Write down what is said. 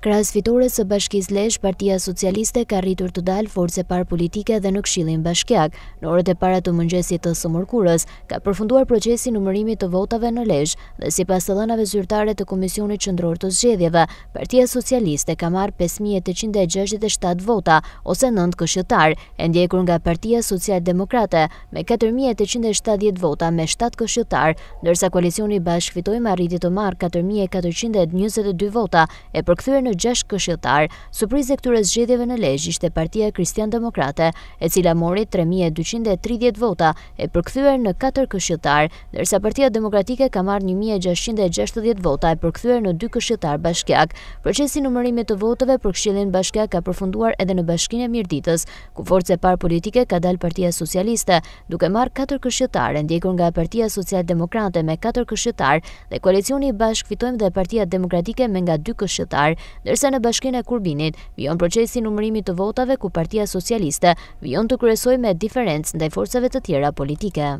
Kras fitore së bashkis lesh, partia socialiste ka rritur të dalë force par politike dhe në kshilin bashkjak. Në orët e para të mëngjesit të sëmurkurës, ka përfunduar procesi mërimit të votave në lesh dhe si pas të dënave zyrtare të Komisionit Qëndror të Zgjedhjeve, partia socialiste ka marë 5.867 vota ose 9 këshjëtar, e ndjekur nga partia socialdemokrate me 4.870 vota me 7 këshjëtar, nërsa koalicioni bashk fitoj marriti të marë 4.422 vota e përkëthyre në në 6 këshiltar. Surprize këture zgjedeve në lejsh ishte partia Kristian Demokrate, e cila mori 3.230 vota e përkthyer në 4 këshiltar, nërsa partia demokratike ka marrë 1.660 vota e përkthyer në 2 këshiltar bashkjak. Procesi numërimit të votove për këshillin bashkjak ka përfunduar edhe në bashkinë e mirditës, ku e par politike ka dalë partia socialiste, duke marrë 4 këshiltar e ndjekur nga partia socialdemokrate me 4 këshiltar dhe koalicioni bashk fitojmë dhe partia demokratike me nga 2 këshiltar, Nërse në bashkin e Kurbinit, vion procesi numërimit të votave ku partia socialiste vion të kryesoj me diferencë ndaj forcave të tjera politike.